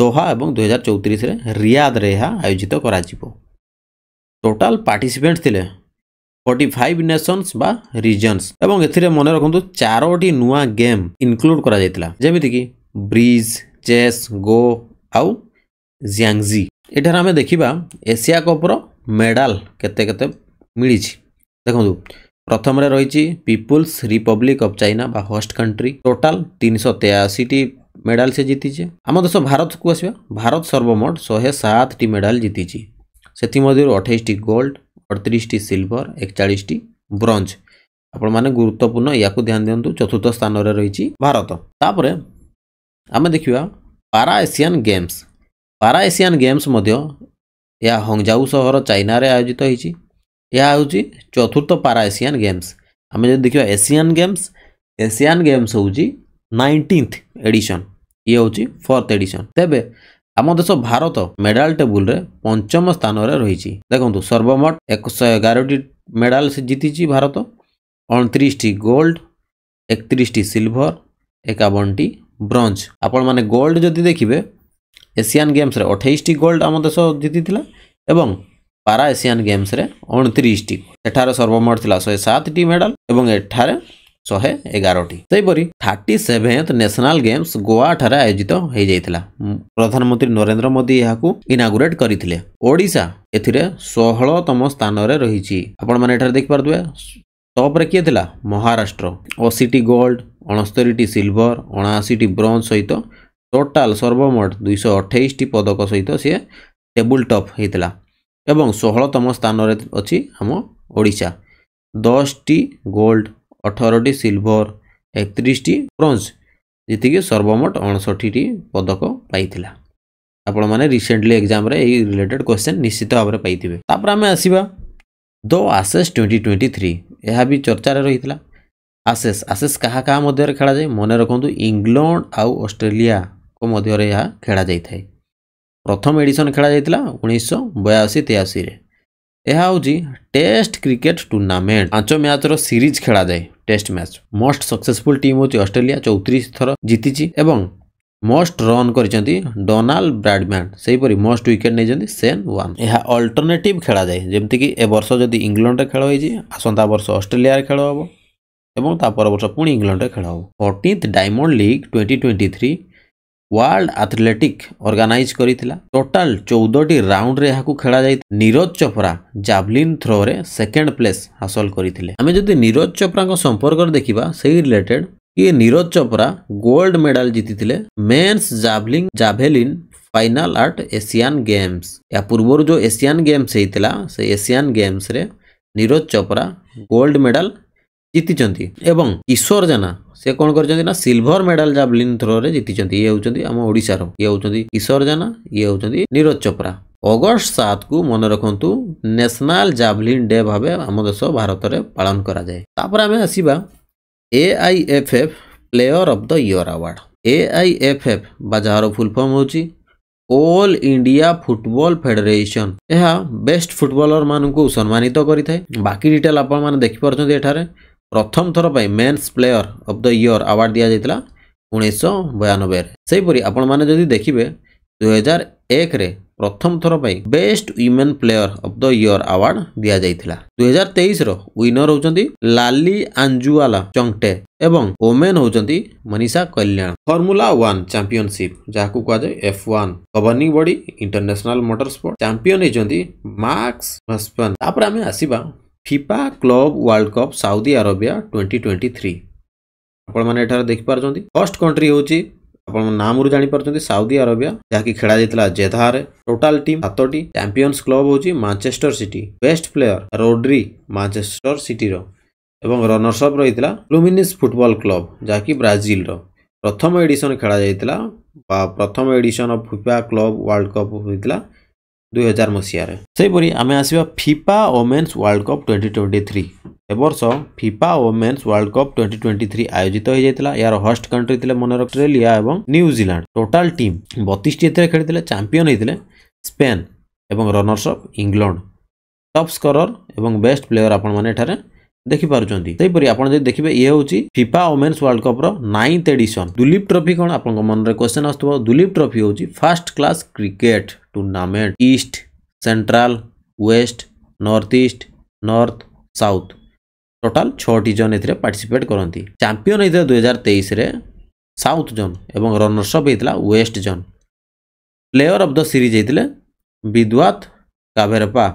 ଦୋହା ଏବଂ ଦୁଇହଜାର ଚଉତିରିଶରେ ରିୟାଦରେ ଏହା ଆୟୋଜିତ କରାଯିବ ଟୋଟାଲ ପାର୍ଟିସିପେଣ୍ଟ ଥିଲେ ফর্টি ফাইভ নেশনস বা রিজনস এবং এতে মনে রাখতু চারোটি নূয়া গেম ইনক্লুড করা যাই যেমিকি ব্রিজ চেস গো আউ জিয়াংজি এখানে আমি দেখিবা এশিয়া কপর মেডাল কেতে কেতে মিলিছি দেখুন প্রথমে রয়েছে পিপুলস রিপব্লিক অফ চাইনা বা হোস্ট কান্ট্রি টোটাল তিনশো তেয়াশিটি মেডাল সে জিতিছে আম দেশ ভারতকু আসবা ভারত সর্বমোট শহে সাতটি মেডাল জিতিছি ସେଥିମଧ୍ୟରୁ ଅଠେଇଶଟି ଗୋଲ୍ଡ ଅଠତିରିଶଟି ସିଲଭର ଏକଚାଳିଶଟି ବ୍ରଞ୍ଜ ଆପଣମାନେ ଗୁରୁତ୍ୱପୂର୍ଣ୍ଣ ଏହାକୁ ଧ୍ୟାନ ଦିଅନ୍ତୁ ଚତୁର୍ଥ ସ୍ଥାନରେ ରହିଛି ଭାରତ ତାପରେ ଆମେ ଦେଖିବା para Asian games para Asian games ମଧ୍ୟ ଏହା ହଙ୍ଗଜାଉ ସହର ଚାଇନାରେ ଆୟୋଜିତ ହୋଇଛି ଏହା ହେଉଛି ଚତୁର୍ଥ ପାରା ଏସିଆନ୍ ଗେମ୍ସ ଆମେ ଯଦି ଦେଖିବା ଏସିଆନ୍ ଗେମ୍ସ ଏସିଆନ୍ ଗେମ୍ସ ହେଉଛି ନାଇଣ୍ଟିନ୍ଥ ଏଡ଼ିସନ୍ ଇଏ ହେଉଛି ଫୋର୍ଥ ଏଡ଼ିସନ୍ ତେବେ ଆମ ଦେଶ ଭାରତ ମେଡାଲ ଟେବୁଲରେ ପଞ୍ଚମ ସ୍ଥାନରେ ରହିଛି ଦେଖନ୍ତୁ ସର୍ବମୋଟ ଏକଶହ ଏଗାରଟି ମେଡାଲ ସେ ଜିତିଛି ଭାରତ ଅଣତିରିଶଟି ଗୋଲ୍ଡ ଏକତିରିଶଟି ସିଲଭର ଏକାବନଟି ବ୍ରଞ୍ଜ ଆପଣମାନେ ଗୋଲ୍ଡ ଯଦି ଦେଖିବେ ଏସିଆନ୍ ଗେମ୍ସରେ ଅଠେଇଶଟି ଗୋଲ୍ଡ ଆମ ଦେଶ ଜିତିଥିଲା ଏବଂ ପାରା ଏସିଆନ୍ ଗେମ୍ସରେ ଅଣତିରିଶଟି ଏଠାରେ ସର୍ବମୋଟ ଥିଲା ଶହେ ସାତଟି ମେଡାଲ ଏବଂ ଏଠାରେ ଶହେ ଏଗାରଟି ସେହିପରି ଥାର୍ଟି ସେଭେନ୍ଥ ନ୍ୟାସନାଲ୍ ଗେମ୍ସ ଗୋଆଠାରେ ଆୟୋଜିତ ହୋଇଯାଇଥିଲା ପ୍ରଧାନମନ୍ତ୍ରୀ ନରେନ୍ଦ୍ର ମୋଦି ଏହାକୁ ଇନାଗୁରେଟ୍ କରିଥିଲେ ଓଡ଼ିଶା ଏଥିରେ ଷୋହଳତମ ସ୍ଥାନରେ ରହିଛି ଆପଣମାନେ ଏଠାରେ ଦେଖିପାରୁଥିବେ ଟପ୍ରେ କିଏ ଥିଲା ମହାରାଷ୍ଟ୍ର ଅଶୀଟି ଗୋଲ୍ଡ ଅଣସ୍ତରିଟି ସିଲଭର ଅଣାଅଶୀଟି ବ୍ରୋଞ୍ଜ ସହିତ ଟୋଟାଲ୍ ସର୍ବମୋଟ ଦୁଇଶହ ଅଠେଇଶଟି ପଦକ ସହିତ ସିଏ ଟେବୁଲ୍ ଟପ୍ ହୋଇଥିଲା ଏବଂ ଷୋହଳତମ ସ୍ଥାନରେ ଅଛି ଆମ ଓଡ଼ିଶା ଦଶଟି ଗୋଲ୍ଡ ଅଠରଟି ସିଲଭର ଏକତିରିଶଟି ବ୍ରୋଞ୍ଜ ଯେତିକି ସର୍ବମୋଟ ଅଣଷଠିଟି ପଦକ ପାଇଥିଲା ଆପଣମାନେ ରିସେଣ୍ଟଲି ଏକ୍ଜାମରେ ଏହି ରିଲେଟେଡ଼୍ କ୍ୱେଶ୍ଚନ୍ ନିଶ୍ଚିତ ଭାବରେ ପାଇଥିବେ ତାପରେ ଆମେ ଆସିବା the Ashes twenty twenty three ଏହା ବି ଚର୍ଚ୍ଚାରେ ରହିଥିଲା ଆସେସ୍ ଆସେସ୍ କାହା କାହା ମଧ୍ୟରେ ଖେଳାଯାଏ ମନେ ରଖନ୍ତୁ ଇଂଲଣ୍ଡ ଆଉ ଅଷ୍ଟ୍ରେଲିଆଙ୍କ ମଧ୍ୟରେ ଏହା ଖେଳାଯାଇଥାଏ ପ୍ରଥମ ଏଡ଼ିସନ୍ ଖେଳାଯାଇଥିଲା ଉଣେଇଶହ ବୟାଅଶୀ ତେୟାଅଶୀରେ ଏହା ହେଉଛି ଟେଷ୍ଟ କ୍ରିକେଟ୍ ଟୁର୍ଣ୍ଣାମେଣ୍ଟ ପାଞ୍ଚ ମ୍ୟାଚ୍ର ସିରିଜ୍ ଖେଳାଯାଏ test match most successful team ହେଉଛି ଅଷ୍ଟ୍ରେଲିଆ ଚଉତିରିଶ ଥର ଜିତିଛି ଏବଂ ମୋଷ୍ଟ ରନ୍ କରିଛନ୍ତି ଡୋନାଲ୍ଡ ବ୍ରାଡମ୍ୟାନ୍ ସେହିପରି ମୋଷ୍ଟ ୱିକେଟ୍ ନେଇଛନ୍ତି ସେନ୍ ୱାନ୍ ଏହା ଅଲ୍ଟରନେଟିଭ୍ ଖେଳାଯାଏ ଯେମିତିକି ଏ ବର୍ଷ ଯଦି ଇଂଲଣ୍ଡରେ ଖେଳ ହୋଇଛି ଆସନ୍ତା ବର୍ଷ ଅଷ୍ଟ୍ରେଲିଆରେ ଖେଳ ହେବ ଏବଂ ତା ପର ବର୍ଷ ପୁଣି ଇଂଲଣ୍ଡରେ ଖେଳ ହେବ fourteenth diamond league twenty twenty three world athletic organise କରିଥିଲା ଟୋଟାଲ ଚଉଦଟି ରାଉଣ୍ଡରେ ଏହାକୁ ଖେଳାଯାଇଥିଲା ନିରଜ ଚୋପ୍ରା ଜାଭଲିନ୍ ଥ୍ରୋରେ ସେକେଣ୍ଡ ପ୍ଲେସ୍ ହାସଲ କରିଥିଲେ ଆମେ ଯଦି ନିରଜ ଚୋପ୍ରାଙ୍କ ସମ୍ପର୍କରେ ଦେଖିବା ସେଇ ରିଲେଟେଡ୍ ଇଏ ନିରଜ ଚୋପ୍ରା ଗୋଲ୍ଡ ମେଡାଲ ଜିତିଥିଲେ men's javelin javelin final at Asian Games ଏହା ପୂର୍ବରୁ ଯେଉଁ ଏସିଆନ୍ ଗେମ୍ସ ହେଇଥିଲା ସେ ଏସିଆନ୍ ଗେମ୍ସରେ ନିରଜ ଚୋପ୍ରା ଗୋଲ୍ଡ ମେଡାଲ ଜିତିଛନ୍ତି ଏବଂ କିଶୋର ଜେନା ସେ କ'ଣ କରିଛନ୍ତି ନା ସିଲଭର ମେଡାଲ ଜାଭଲିନ୍ ଥ୍ରୋରେ ଜିତିଛନ୍ତି ଇଏ ହେଉଛନ୍ତି ଆମ ଓଡ଼ିଶାର ଇଏ ହେଉଛନ୍ତି କିଶୋର ଜାନା ଇଏ ହେଉଛନ୍ତି ନିରଜ ଚୋପ୍ରା ଅଗଷ୍ଟ ସାତକୁ ମନେ ରଖନ୍ତୁ ନ୍ୟାସନାଲ ଜାଭଲିନ୍ ଡେ ଭାବେ ଆମ ଦେଶ ଭାରତରେ ପାଳନ କରାଯାଏ ତାପରେ ଆମେ ଆସିବା AIFF player of the year award AIFF ବା ଯାହାର ଫୁଲ୍ ଫର୍ମ ହେଉଛି অল ইন্ডিয়া ফুটবল ফেডারেসন এহা বেস্ট ফুটবলর মানুষ সম্মানিত করে থাকে বাকি ডিটেল আপনার দেখিপার এখানে ପ୍ରଥମ ଥର ପାଇଁ men's player of the year award ଦିଆଯାଇଥିଲା ଉଣେଇଶହ ବୟାନବେରେ ସେହିପରି ଆପଣମାନେ ଯଦି ଦେଖିବେ ଦୁଇହଜାର ଏକରେ ପ୍ରଥମ ଥର ପାଇଁ best women player of the year award ଦିଆଯାଇଥିଲା ଦୁଇହଜାର ତେଇଶର ୱିନର ହେଉଛନ୍ତି ଲାଲି ଆଞ୍ଜୁଆଲା ଚଙ୍ଗଟେ ଏବଂ ଓମେନ୍ ହେଉଛନ୍ତି Manisha Kalyan formula one championship ଯାହାକୁ କୁହାଯାଏ F one governing body international motor sport champion ହେଇଛନ୍ତି ମାର୍କସ ଭାସ୍ପାନ ତାପରେ ଆମେ ଆସିବା FIFA club world cup Saudi Arabia twenty twenty three ଆପଣମାନେ ଏଠାରେ ଦେଖିପାରୁଛନ୍ତି ଫର୍ଷ୍ଟ କଣ୍ଟ୍ରି ହେଉଛି ଆପଣ ନାମରୁ ଜାଣିପାରୁଛନ୍ତି ସାଉଦି ଆରବିଆ ଯାହାକି ଖେଳା ଯାଇଥିଲା ଜେଧାରେ ଟୋଟାଲ ଟିମ୍ ସାତଟି ଚାମ୍ପିୟନ୍ସ କ୍ଲବ୍ ହେଉଛି Manchester City best player Rodri Manchester ସିଟିର ଏବଂ ରନର୍ସଅପ୍ ରହିଥିଲା ଲୁମିନିସ୍ ଫୁଟବଲ୍ କ୍ଲବ୍ ଯାହାକି ବ୍ରାଜିଲର ପ୍ରଥମ ଏଡିସନ୍ ଖେଳା ଯାଇଥିଲା ବା ପ୍ରଥମ edition of FIFA club world cup ହୋଇଥିଲା ଦୁଇହଜାର ମସିହାରେ ସେହିପରି ଆମେ ଆସିବା FIFA women's world cup twenty twenty three ଏ ବର୍ଷ FIFA women's world cup twenty twenty three ଆୟୋଜିତ ହୋଇଯାଇଥିଲା ଏହାର ହଷ୍ଟ କଣ୍ଟ୍ରି ଥିଲେ ମନେ ଅଷ୍ଟ୍ରେଲିଆ ଏବଂ ନ୍ୟୁଜିଲାଣ୍ଡ ଟୋଟାଲ ଟିମ୍ ବତିଶଟି ଏଥିରେ ଖେଳିଥିଲେ ଚାମ୍ପିଅନ୍ ହୋଇଥିଲେ ସ୍ପେନ୍ ଏବଂ runners up England top scorer ଏବଂ ବେଷ୍ଟ ପ୍ଲେୟର ଆପଣମାନେ ଏଠାରେ ଦେଖିପାରୁଛନ୍ତି ସେହିପରି ଆପଣ ଯଦି ଦେଖିବେ ଇଏ ହେଉଛି ଫିଫା ଓମେନ୍ସ ୱାର୍ଲଡ କପ୍ର ନାଇନ୍ଥ ଏଡିସନ୍ ଦୁଲୀପ ଟ୍ରଫି କ'ଣ ଆପଣଙ୍କ ମନରେ କ୍ୱେଶ୍ଚନ୍ ଆସୁଥିବ ଦୁଲୀପ ଟ୍ରଫି ହେଉଛି first class cricket tournament east central west north east north south total ଛଅଟି ଜନ୍ ଏଥିରେ ପାର୍ଟିସିପେଟ୍ କରନ୍ତି ଚାମ୍ପିଅନ୍ ହେଇଥିଲା ଦୁଇହଜାର ତେଇଶରେ ସାଉଥ୍ ଜନ୍ ଏବଂ ରନର୍ସଅପ୍ ହେଇଥିଲା west zone player of the series ହେଇଥିଲେ Vidwath Kaverappa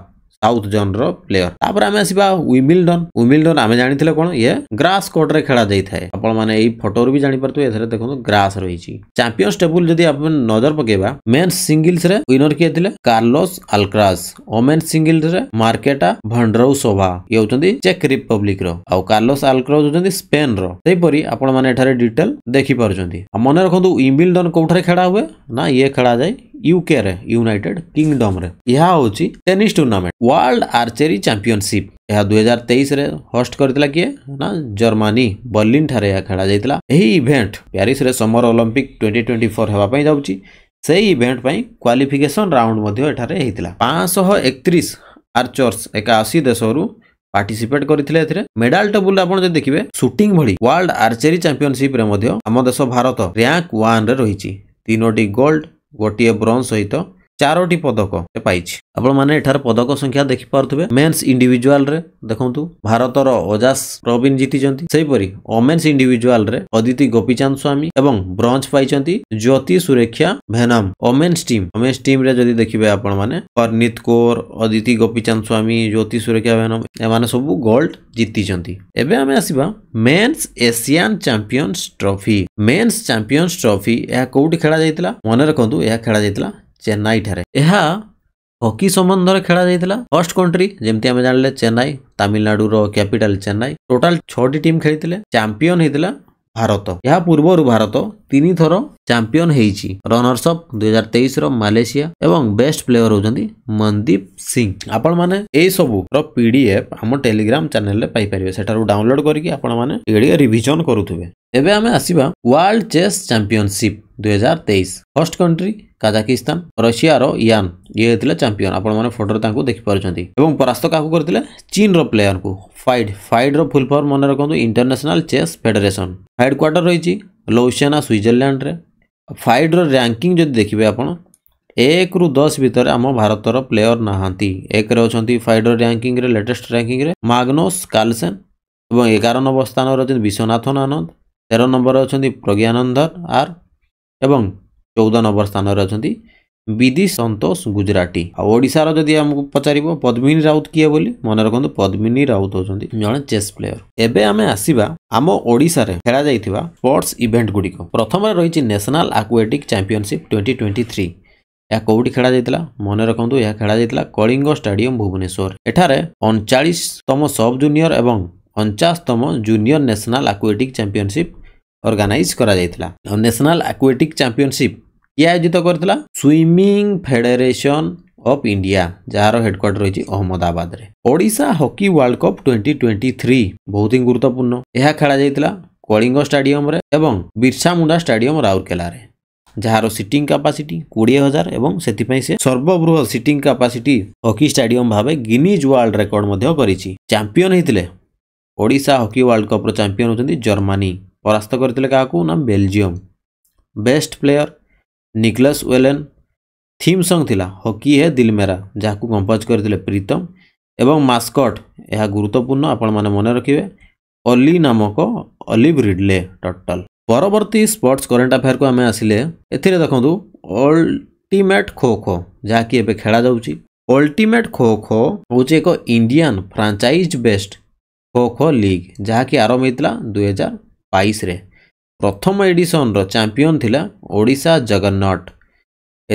south zone player तापर आम आसमिल्डन ओमिल्डन आम जानते कौन ये ग्रास कोर्ट में खेला जाए मैंने फटो रू भी जापारे देखो ग्रास रही चंपिन्स टेबुल जब आप नजर पकेबा मेन्स सिंगल्स विनर किए थे Carlos Alcaraz women's singles Marketa Vondrousova ये होंगे चेक रिपब्लिक रार्लोस आलक्रास हूँ स्पेन रहीपर आपठार डिटेल देखिपार मन रखुद ओमिल्डन कौटे खेला हुए ना ये खेला जाए युके युनाइटेड किंगडम यह हूँ tennis tournament world archery championship ଏହା ଦୁଇ ହଜାର ତେଇଶରେ ହୋଷ୍ଟ କରିଥିଲା କିଏ ନା ଜର୍ମାନୀ ବର୍ଲିନ୍ ଠାରେ ଏହା ଖେଳାଯାଇଥିଲା ଏହି ଇଭେଣ୍ଟ ପ୍ୟାରିସରେ summer Olympic twenty twenty four ହେବା ପାଇଁ ଯାଉଛି ସେହି ଇଭେଣ୍ଟ ପାଇଁ କ୍ୱାଲିଫିକେସନ୍ ରାଉଣ୍ଡ ମଧ୍ୟ ଏଠାରେ ହେଇଥିଲା ପାଞ୍ଚଶହ ଏକତିରିଶ ଆର୍ଚର୍ସ ଏକାଅଶୀ ଦେଶରୁ ପାର୍ଟିସିପେଟ୍ କରିଥିଲେ ଏଥିରେ ମେଡାଲ ଟେବୁଲ ଆପଣ ଯଦି ଦେଖିବେ ସୁଟିଂ ଭଳି ୱାର୍ଲଡ ଆର୍ଚେରୀ ଚାମ୍ପିଅନସିପ୍ରେ ମଧ୍ୟ ଆମ ଦେଶ ଭାରତ ର୍ୟାଙ୍କ ୱାନ୍ରେ ରହିଛି ତିନୋଟି ଗୋଲ୍ଡ ଗୋଟିଏ ବ୍ରୋଞ୍ଜ ସହିତ चारोट पदक आपने पदक संख्या देख देखिपे मेन्स इंडिजुआल देखु भारत अजाश प्रवीण जीतीपरि ओमेन्स इंडिजुआल अदिति गोपीचांद स्वामी और ब्रज पाई Jyothi Surekha Vennam women's team women's team देखिए आपनीत कौर अदिति गोपीचांद स्वामी ज्योति सुरक्षा भेनम एम सब गोल्ड जीति एम आसवा men's Asian champions trophy men's champions trophy यह कौटी खेला जाता मन रखुदा खेला जाता चेन्नई हकी सम्बन्ध में खेला जाता फर्स्ट कंट्री जमी आम जानते चेन्नई तामिलनाडु कैपिटल चेन्नई टोटाल छी टीम खेली चंपिओन होता भारत यह पूर्व भारत तीन थर चंपिओन हो दुई हजार तेईस मलेसिया बेस्ट प्लेयर होती मनदीप सिंह आपण मैंने सबूर पीडीएफ आम टेलीग्राम चेल पारे डाउनलोड करके रिजन करेंगे आम आसवा वर्ल्ड चेस चंपिओनसीप दुई हजार तेईस फर्स्ट कंट्री କାଜାକିସ୍ତାନ ରଷିଆର ଇଆନ୍ ଇଏ ହେଇଥିଲେ ଚାମ୍ପିଅନ୍ ଆପଣମାନେ ଫଟୋରେ ତାଙ୍କୁ ଦେଖିପାରୁଛନ୍ତି ଏବଂ ପରାସ୍ତ କାହାକୁ କରିଥିଲେ ଚୀନର ପ୍ଲେୟରଙ୍କୁ ଫାଇଡ୍ ଫାଇଡ୍ର ଫୁଲ୍ ଫର୍ମ ମନେ ରଖନ୍ତୁ international chess federation headquarter Lausanne ଲୌସିଆନା ସୁଇଜରଲ୍ୟାଣ୍ଡରେ ଫାଇଡ୍ର ର୍ୟାଙ୍କିଂ ଯଦି ଦେଖିବେ ଆପଣ ଏକରୁ ଦଶ ଭିତରେ ଆମ ଭାରତର ପ୍ଲେୟର ନାହାନ୍ତି ଏକରେ ଅଛନ୍ତି ଫାଇଡ୍ର ର୍ୟାଙ୍କିଂରେ ଲେଟେଷ୍ଟ ର୍ୟାଙ୍କିଂରେ ମାଗ୍ନୋସ୍ କାଲସେନ୍ ଏବଂ ଏଗାର ନମ୍ବର ସ୍ଥାନରେ ଅଛନ୍ତି ବିଶ୍ୱନାଥନ ଆନନ୍ଦ ତେର ନମ୍ବରରେ ଅଛନ୍ତି ପ୍ରଜ୍ଞାନନ୍ଦର ଆର୍ ଏବଂ ଚଉଦ ନମ୍ବର ସ୍ଥାନରେ ଅଛନ୍ତି ବିଦି ସନ୍ତୋଷ ଗୁଜରାଟୀ ଆଉ ଓଡ଼ିଶାର ଯଦି ଆମକୁ ପଚାରିବ ପଦ୍ମିନୀ ରାଉତ କିଏ ବୋଲି ମନେ ରଖନ୍ତୁ ପଦ୍ମିନୀ ରାଉତ ହେଉଛନ୍ତି ଜଣେ ଚେସ୍ ପ୍ଲେୟର ଏବେ ଆମେ ଆସିବା ଆମ ଓଡ଼ିଶାରେ ଖେଳାଯାଇଥିବା ସ୍ପୋର୍ଟସ୍ ଇଭେଣ୍ଟ ଗୁଡ଼ିକ ପ୍ରଥମରେ ରହିଛି national aquatic championship twenty twenty three ଏହା କେଉଁଠି ଖେଳାଯାଇଥିଲା ମନେ ରଖନ୍ତୁ ଏହା ଖେଳାଯାଇଥିଲା କଳିଙ୍ଗ ଷ୍ଟାଡିୟମ ଭୁବନେଶ୍ୱର ଏଠାରେ ଅଣଚାଳିଶତମ ସବ୍ ଜୁନିୟର ଏବଂ ଅଣଚାଶତମ junior national aquatic championship organise କରାଯାଇଥିଲା ନ୍ୟାସନାଲ ଆକ୍ୱାଟିକ୍ ଚାମ୍ପିଅନସିପ୍ କିଏ ଆୟୋଜିତ କରିଥିଲା ସୁଇମିଂ ଫେଡେରେସନ୍ ଅଫ୍ ଇଣ୍ଡିଆ ଯାହାର ହେଡକ୍ୱାର୍ଟର ରହିଛି ଅହମ୍ମଦାବାଦରେ Odisha hockey world cup twenty twenty three ବହୁତ ହିଁ ଗୁରୁତ୍ୱପୂର୍ଣ୍ଣ ଏହା ଖେଳାଯାଇଥିଲା କଳିଙ୍ଗ ଷ୍ଟାଡିୟମରେ ଏବଂ ବିର୍ସା ମୁଣ୍ଡା ଷ୍ଟାଡିୟମ ରାଉରକେଲାରେ ଯାହାର ସିଟିଂ କାପାସିଟି କୋଡ଼ିଏ ହଜାର ଏବଂ ସେଥିପାଇଁ ସେ ସର୍ବବୃହତ ସିଟିଂ କାପାସିଟି ହକି ଷ୍ଟାଡିୟମ ଭାବେ ଗିନିଜ୍ ୱାର୍ଲଡ ରେକର୍ଡ ମଧ୍ୟ କରିଛି ଚାମ୍ପିୟନ ହେଇଥିଲେ ଓଡ଼ିଶା ହକି ୱାର୍ଲଡ କପ୍ର ଚାମ୍ପିୟନ ହେଉଛନ୍ତି ଜର୍ମାନୀ ପରାସ୍ତ କରିଥିଲେ କାହାକୁ ନା Belgium best player Niklas Wellen theme song ଥିଲା ହକି ହେ ଦିଲ୍ ମେରା ଯାହାକୁ କମ୍ପୋଜ୍ କରିଥିଲେ ପ୍ରୀତମ ଏବଂ ମାସ୍କଟ୍ ଏହା ଗୁରୁତ୍ୱପୂର୍ଣ୍ଣ ଆପଣମାନେ ମନେ ରଖିବେ ଅଲି ନାମକ ଅଲିଭ୍ ରିଡ୍ଲେ ଟଟଲ୍ ପରବର୍ତ୍ତୀ ସ୍ପୋର୍ଟସ୍ କରେଣ୍ଟ ଆଫେୟାର୍କୁ ଆମେ ଆସିଲେ ଏଥିରେ ଦେଖନ୍ତୁ ଅଲ୍ଟିମେଟ୍ ଖୋ ଖୋ ଯାହାକି ଏବେ ଖେଳାଯାଉଛି ଅଲ୍ଟିମେଟ୍ ଖୋ ଖୋ ହେଉଛି ଏକ Indian franchise based Kho Kho league ଯାହାକି ଆରମ୍ଭ ହୋଇଥିଲା ଦୁଇହଜାର ବାଇଶରେ ପ୍ରଥମ ଏଡ଼ିସନର ଚାମ୍ପିଅନ୍ ଥିଲା ଓଡ଼ିଶା ଜଗନ୍ନଟ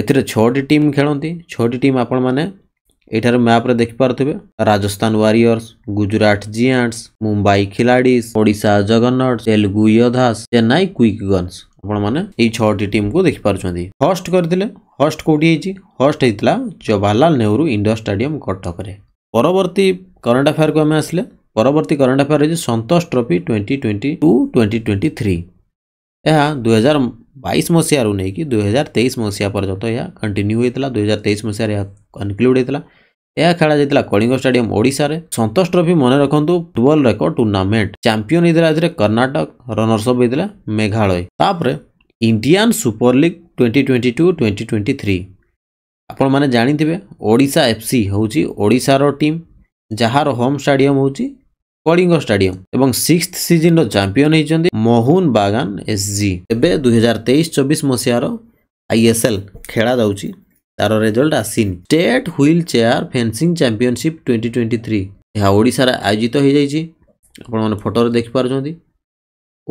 ଏଥିରେ ଛଅଟି ଟିମ୍ ଖେଳନ୍ତି ଛଅଟି ଟିମ୍ ଆପଣମାନେ ଏଠାରେ ମ୍ୟାପ୍ରେ ଦେଖିପାରୁଥିବେ Rajasthan Warriors Gujarat Giants Mumbai Khiladis Odisha Juggernauts Telugu Yoddhas Chennai Quick Guns ଆପଣମାନେ ଏଇ ଛଅଟି ଟିମ୍କୁ ଦେଖିପାରୁଛନ୍ତି ହଷ୍ଟ କରିଥିଲେ ହଷ୍ଟ କେଉଁଠି ହେଇଛି ହଷ୍ଟ ହେଇଥିଲା ଜବାହରଲାଲ ନେହେରୁ ଇଣ୍ଡୋର ଷ୍ଟାଡିୟମ୍ କଟକରେ ପରବର୍ତ୍ତୀ କରେଣ୍ଟ ଆଫେୟାର୍କୁ ଆମେ ଆସିଲେ ପରବର୍ତ୍ତୀ କରେଣ୍ଟ ଆଫେୟାର୍ ହେଇଛି Santosh trophy twenty twenty two twenty twenty three ଏହା ଦୁଇହଜାର ବାଇଶ ମସିହାରୁ ନେଇକି ଦୁଇହଜାର ତେଇଶ ମସିହା ପର୍ଯ୍ୟନ୍ତ ଏହା କଣ୍ଟିନ୍ୟୁ ହୋଇଥିଲା ଦୁଇହଜାର ତେଇଶ ମସିହାରେ ଏହା କନକ୍ଲୁଡ଼ ହୋଇଥିଲା ଏହା ଖେଳାଯାଇଥିଲା କଳିଙ୍ଗ ଷ୍ଟାଡିୟମ ଓଡ଼ିଶାରେ ସନ୍ତୋଷ ଟ୍ରଫି ମନେ ରଖନ୍ତୁ ଟୁଏଲ୍ଭ ରେକର୍ଡ ଟୁର୍ଣ୍ଣାମେଣ୍ଟ ଚାମ୍ପିୟନ ହେଇଥିଲା ଏଥିରେ କର୍ଣ୍ଣାଟକ ରନର୍ସଅପ୍ ହେଇଥିଲା ମେଘାଳୟ ତାପରେ Indian super league twenty twenty two twenty twenty three ଆପଣମାନେ ଜାଣିଥିବେ ଓଡ଼ିଶା ଏଫ୍ ସି ହେଉଛି ଓଡ଼ିଶାର ଟିମ୍ ଯାହାର ହୋମ୍ ଷ୍ଟାଡିୟମ୍ ହେଉଛି କଳିଙ୍ଗ ଷ୍ଟାଡିୟମ ଏବଂ ସିକ୍ସ ସିଜିନ୍ର ଚାମ୍ପିୟନ ହୋଇଛନ୍ତି ମୋହନ ବାଗାନ ଏସ୍ଜି ଏବେ ଦୁଇହଜାର ତେଇଶ ଚବିଶ ମସିହାର ଆଇଏସ୍ଏଲ୍ ଖେଳାଯାଉଛି ତାର ରେଜଲ୍ଟ ଆସିନି state wheelchair fencing championship twenty twenty three ଏହା ଓଡ଼ିଶାରେ ଆୟୋଜିତ ହୋଇଯାଇଛି ଆପଣମାନେ ଫଟୋରେ ଦେଖିପାରୁଛନ୍ତି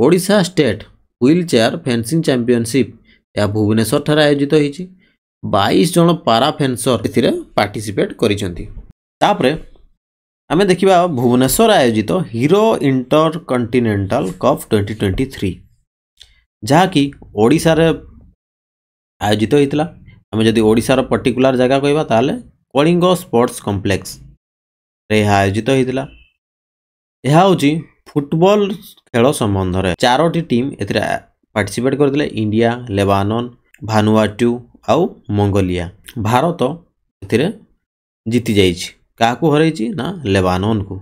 Odisha state wheelchair fencing championship ଏହା ଭୁବନେଶ୍ୱରଠାରେ ଆୟୋଜିତ ହୋଇଛି ବାଇଶ ଜଣ ପାରା ଫେନ୍ସର ଏଥିରେ ପାର୍ଟିସିପେଟ୍ କରିଛନ୍ତି ତାପରେ आम देखा भुवनेश्वर आयोजित हिरो इंटर कंटिनेंटल कप 2023 जहाँ कि ओडिशा रे आयोजित होता आम जब ओडार पर्टिकुलर जगह कह कलिंग स्पोर्ट्स कम्प्लेक्स आयोजित होता यह हूँ फुटबल खेल संबंध में चारोटी टीम ए पार्टिसिपेट कर इंडिया लेबानन भानुआट्यू आउ मंगोलिया भारत ए जीति जाइए क्या हरई ना लेबानन को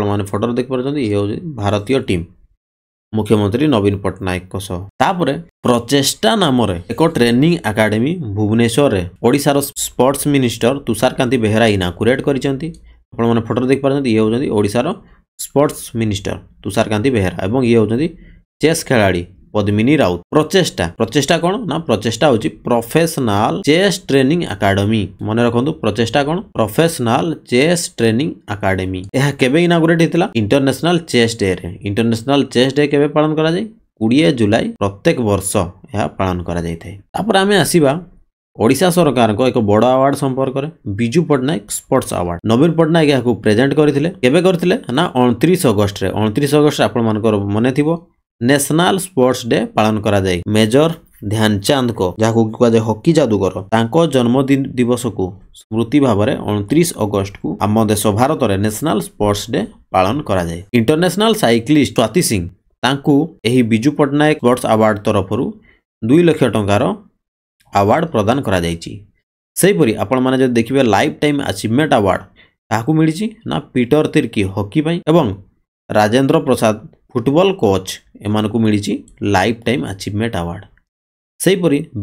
आप फटो देखिपी ये हूँ भारतीय टीम मुख्यमंत्री नवीन पट्टनायक प्रचेषा नाम एक ट्रेनिंग आकाडेमी भुवनेश्वर ओडार sports minister Tusharkanti Behera inaugurate कर फटो देखिपी ये हूँ ओडार स्पोर्ट्स मिनिस्टर तुषारकांति बेहरा और ये हूँ चेस खेलाड़ी ପଦ୍ମିନୀ ରାଉତ ପ୍ରଚେଷ୍ଟା ପ୍ରଚେଷ୍ଟା କ'ଣ ନା ପ୍ରଚେଷ୍ଟା ହେଉଛି ପ୍ରଫେସନାଲ ଚେସ୍ ଟ୍ରେନିଂ ଆକାଡେମୀ ମନେ ରଖନ୍ତୁ ପ୍ରଚେଷ୍ଟା କ'ଣ ପ୍ରଫେସନାଲ ଚେସ୍ ଟ୍ରେନିଂ ଆକାଡେମୀ ଏହା କେବେ ଇନାଗୁରେଟ୍ ହେଇଥିଲା ଇଣ୍ଟରନ୍ୟାସନାଲ ଚେସ୍ ଡେରେ ଇଣ୍ଟରନ୍ୟାସନାଲ ଚେସ୍ ଡେ କେବେ ପାଳନ କରାଯାଏ କୋଡ଼ିଏ ଜୁଲାଇ ପ୍ରତ୍ୟେକ ବର୍ଷ ଏହା ପାଳନ କରାଯାଇଥାଏ ତାପରେ ଆମେ ଆସିବା ଓଡ଼ିଶା ସରକାରଙ୍କ ଏକ ବଡ଼ ଆୱାର୍ଡ଼ ସମ୍ପର୍କରେ ବିଜୁ ପଟ୍ଟନାୟକ ସ୍ପୋର୍ଟସ୍ ଆୱାର୍ଡ଼ ନବୀନ ପଟ୍ଟନାୟକ ଏହାକୁ ପ୍ରେଜେଣ୍ଟ କରିଥିଲେ କେବେ କରିଥିଲେ ନା ଅଣତିରିଶ ଅଗଷ୍ଟରେ ଅଣତିରିଶ ଅଗଷ୍ଟ ଆପଣମାନଙ୍କର ମନେ ଥିବ ନ୍ୟାସନାଲ ସ୍ପୋର୍ଟସ ଡେ ପାଳନ କରାଯାଏ ମେଜର ଧ୍ୟାନଚାନ୍ଦଙ୍କ ଯାହାକୁ କୁହାଯାଏ ହକି ଯାଦୁଗର ତାଙ୍କ ଜନ୍ମଦିନ ଦିବସକୁ ସ୍ମୃତି ଭାବରେ ଅଣତିରିଶ ଅଗଷ୍ଟକୁ ଆମ ଦେଶ ଭାରତରେ ନ୍ୟାସନାଲ ସ୍ପୋର୍ଟସ ଡେ ପାଳନ କରାଯାଏ ଇଣ୍ଟରନ୍ୟାସନାଲ ସାଇକ୍ଲିଷ୍ଟ ସ୍ୱାତି ସିଂ ତାଙ୍କୁ ଏହି ବିଜୁ ପଟ୍ଟନାୟକ ସ୍ପୋର୍ଟସ ଆୱାର୍ଡ ତରଫରୁ ଦୁଇ ଲକ୍ଷ ଟଙ୍କାର ଆୱାର୍ଡ ପ୍ରଦାନ କରାଯାଇଛି ସେହିପରି ଆପଣମାନେ ଯଦି ଦେଖିବେ ଲାଇଫ୍ ଟାଇମ୍ ଆଚିଭମେଣ୍ଟ ଆୱାର୍ଡ କାହାକୁ ମିଳିଛି ନା ପିଟର ତିର୍କି ହକି ପାଇଁ ଏବଂ ରାଜେନ୍ଦ୍ର ପ୍ରସାଦ फुटबल कोच एम को मिली लाइफ टाइम आचिवमेंट आवार्ड से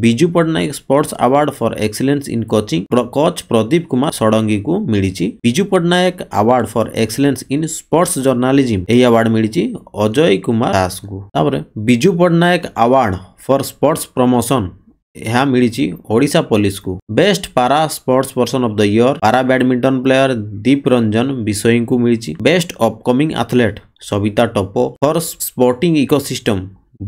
Biju Pattnaik sports award for excellence in coaching coach Pradeep Kumar Sadangi को मिली Biju Pattnaik award for excellence in sports journalism यही आवार्ड मिली Ajay Kumar Das Biju Pattnaik award for sports promotion यह मिली ओडा पुलिस को best para sports person of the year para badminton player Deep Ranjan Bisoi को मिली best upcoming athlete Sabita Toppo for sporting ecosystem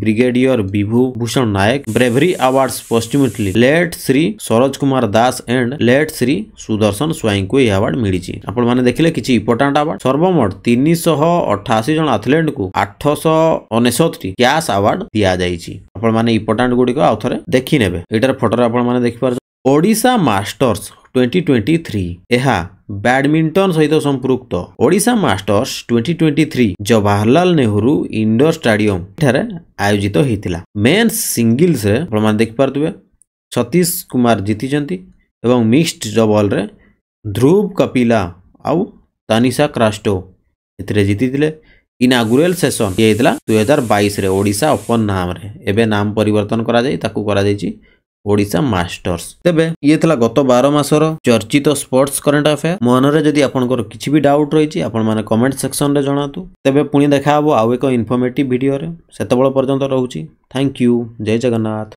brigadier Bibhu Bhushan Nayak bravery awards posthumously late Shri Saroj Kumar Das and late Shri Sudarshan স্বাইঙ্কু এই award মিলিছি আপন মানে দেখিলে কিছু ইম্পর্টাট আওয়ার্ড সর্বমোট তিনশহ অঠাশি জন আথলেটকু আঠশ অনেশতটি ক্যাশ আওয়ার্ড দিয়া যাইছি আপন মানে ইম্পর্টাট গুড়িক আউথরে দেখি নেবে এটার ফটোরে আপন মানে দেখিপার Odisha masters twenty twenty three ଏହା ବ୍ୟାଡମିଣ୍ଟନ ସହିତ ସମ୍ପୃକ୍ତ Odisha masters twenty twenty three Jawaharlal Nehru indoor stadium ଠାରେ ଆୟୋଜିତ ହେଇଥିଲା ମେନ୍ସ ସିଙ୍ଗିଲ୍ସରେ ଆପଣମାନେ ଦେଖିପାରୁଥିବେ ସତୀଶ କୁମାର ଜିତିଛନ୍ତି ଏବଂ ମିକ୍ସଡ ଡବଲ୍ରେ ଧ୍ରୁବ କପିଲା ଆଉ ତାନିସା କ୍ରାଷ୍ଟୋ ଏଥିରେ ଜିତିଥିଲେ ଇନାଗୁରାଲ ସେସନ୍ ଇଏ ହେଇଥିଲା ଦୁଇ ହଜାର ବାଇଶରେ ଓଡ଼ିଶା ଓପନ୍ ନାମରେ ଏବେ ନାମ ପରିବର୍ତ୍ତନ କରାଯାଇ ତାକୁ କରାଯାଇଛି ଓଡ଼ିଶା ମାଷ୍ଟର୍ସ ତେବେ ଇଏ ଥିଲା ଗତ ବାର ମାସର ଚର୍ଚ୍ଚିତ ସ୍ପୋର୍ଟସ୍ କରେଣ୍ଟ ଆଫେୟାର ମନରେ ଯଦି ଆପଣଙ୍କର କିଛି ବି ଡାଉଟ୍ ରହିଛି ଆପଣମାନେ କମେଣ୍ଟ ସେକ୍ସନରେ ଜଣାନ୍ତୁ ତେବେ ପୁଣି ଦେଖାହେବ ଆଉ ଏକ ଇନଫର୍ମେଟିଭ୍ ଭିଡ଼ିଓରେ ସେତେବେଳେ ପର୍ଯ୍ୟନ୍ତ ରହୁଛି ଥ୍ୟାଙ୍କ ୟୁ ଜୟ ଜଗନ୍ନାଥ